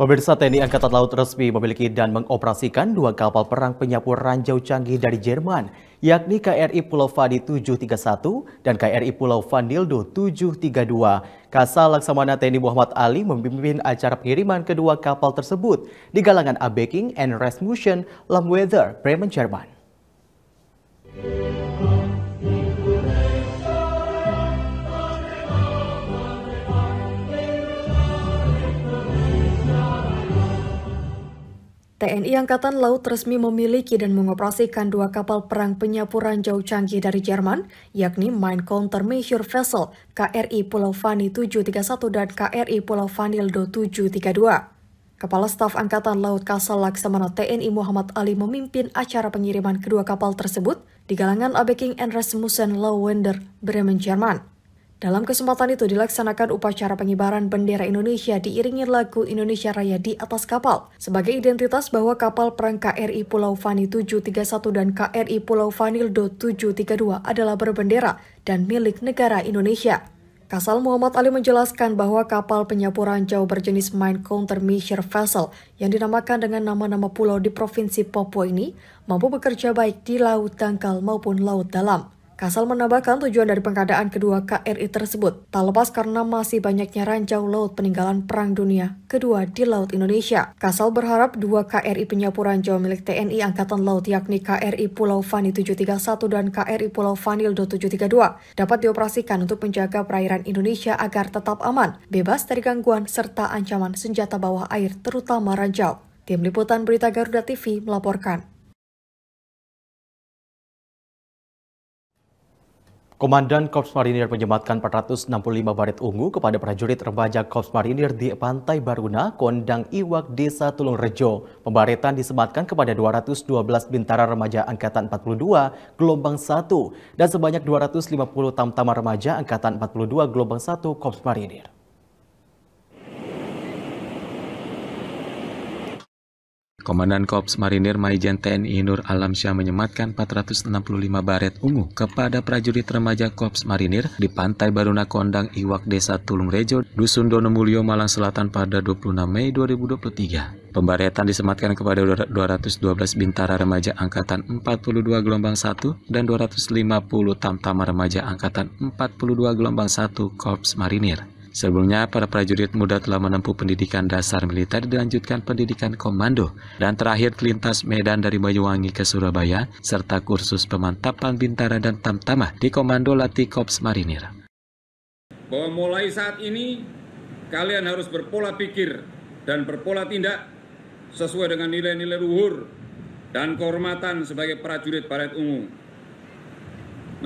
Pemirsa TNI Angkatan Laut resmi memiliki dan mengoperasikan dua kapal perang penyapu ranjau canggih dari Jerman, yakni KRI Pulau Fadi 731 dan KRI Pulau Vanildo 732. Kasal Laksamana TNI Muhammad Ali memimpin acara pengiriman kedua kapal tersebut di galangan Abeking and Rasmussen, Lamweather, Bremen, Jerman. TNI Angkatan Laut resmi memiliki dan mengoperasikan dua kapal perang penyapu ranjau canggih dari Jerman, yakni Mine Countermeasure Vessel KRI Pulau Fani 731 dan KRI Pulau Vanildo 732. Kepala Staf Angkatan Laut Kasal Laksamana TNI Muhammad Ali memimpin acara pengiriman kedua kapal tersebut di galangan Abeking and Rasmussen Lowender, Bremen, Jerman. Dalam kesempatan itu dilaksanakan upacara pengibaran bendera Indonesia diiringi lagu Indonesia Raya di atas kapal sebagai identitas bahwa kapal perang KRI Pulau Fani 731 dan KRI Pulau Vanildo 732 adalah berbendera dan milik negara Indonesia. Kasal Muhammad Ali menjelaskan bahwa kapal penyapu ranjau berjenis mine countermeasure vessel yang dinamakan dengan nama-nama pulau di Provinsi Papua ini mampu bekerja baik di laut dangkal maupun laut dalam. Kasal menambahkan tujuan dari pengadaan kedua KRI tersebut tak lepas karena masih banyaknya ranjau laut peninggalan Perang Dunia kedua di Laut Indonesia. Kasal berharap dua KRI penyapu ranjau milik TNI Angkatan Laut yakni KRI Pulau Fani 731 dan KRI Pulau Vanil 732 dapat dioperasikan untuk menjaga perairan Indonesia agar tetap aman, bebas dari gangguan serta ancaman senjata bawah air terutama ranjau. Tim Liputan Berita Garuda TV melaporkan. Komandan Korps Marinir menyematkan 465 barit ungu kepada prajurit remaja Korps Marinir di Pantai Baruna, Kondang Iwak, Desa Tulung Rejo. Pembaritan disematkan kepada 212 bintara remaja Angkatan 42 Gelombang 1 dan sebanyak 250 tamtama remaja Angkatan 42 Gelombang 1 Korps Marinir. Komandan Korps Marinir Maijen TNI Nur Alam Syah menyematkan 465 baret ungu kepada prajurit remaja Korps Marinir di Pantai Baruna Kondang Iwak Desa Tulungrejo, Dusun Donomulyo, Malang Selatan pada 26 Mei 2023. Pembaretan disematkan kepada 212 bintara remaja angkatan 42 gelombang 1 dan 250 tamtama remaja angkatan 42 gelombang 1 Korps Marinir. Sebelumnya, para prajurit muda telah menempuh pendidikan dasar militer dilanjutkan pendidikan komando dan terakhir lintas Medan dari Banyuwangi ke Surabaya serta kursus pemantapan bintara dan tamtama di Komando Latih Kops Marinir. Bahwa mulai saat ini kalian harus berpola pikir dan berpola tindak sesuai dengan nilai-nilai luhur dan kehormatan sebagai prajurit baret ungu.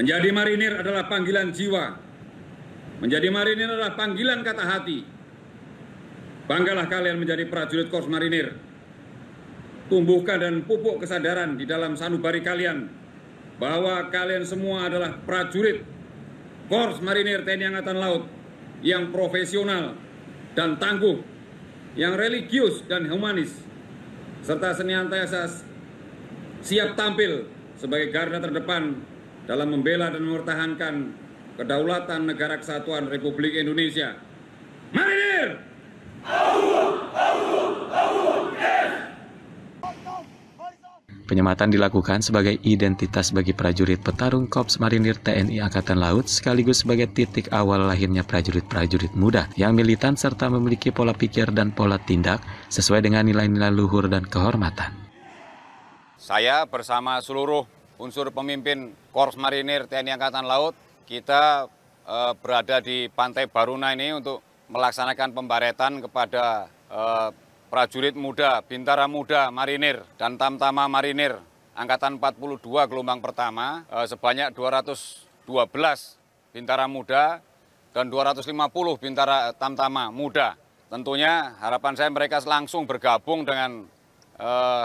Menjadi marinir adalah panggilan jiwa Menjadi marinir adalah panggilan kata hati. Banggalah kalian menjadi prajurit Korps Marinir. Tumbuhkan dan pupuk kesadaran di dalam sanubari kalian bahwa kalian semua adalah prajurit Korps Marinir TNI Angkatan Laut yang profesional dan tangguh, yang religius dan humanis, serta senantiasa siap tampil sebagai garda terdepan dalam membela dan mempertahankan kedaulatan negara kesatuan Republik Indonesia. Marinir! Penyematan dilakukan sebagai identitas bagi prajurit petarung Kops Marinir TNI Angkatan Laut sekaligus sebagai titik awal lahirnya prajurit-prajurit muda yang militan serta memiliki pola pikir dan pola tindak sesuai dengan nilai-nilai luhur dan kehormatan. Saya bersama seluruh unsur pemimpin Korps Marinir TNI Angkatan Laut kita e, berada di Pantai Baruna ini untuk melaksanakan pembaretan kepada e, prajurit muda, bintara muda, marinir, dan tamtama marinir. Angkatan 42 gelombang pertama e, sebanyak 212 bintara muda dan 250 bintara tamtama muda. Tentunya harapan saya mereka langsung bergabung dengan eh,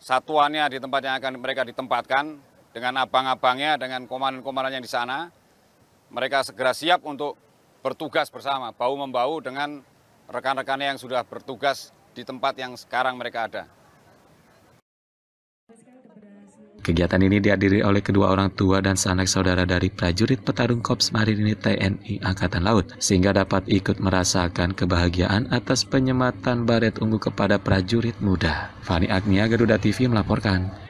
satuannya di tempat yang akan mereka ditempatkan dengan abang-abangnya, dengan komandan-komandan yang di sana. Mereka segera siap untuk bertugas bersama, bau-membau dengan rekan-rekannya yang sudah bertugas di tempat yang sekarang mereka ada. Kegiatan ini dihadiri oleh kedua orang tua dan sanak saudara dari prajurit petarung Kops Marini TNI Angkatan Laut, sehingga dapat ikut merasakan kebahagiaan atas penyematan baret ungu kepada prajurit muda. Fani Agnia Garuda TV melaporkan.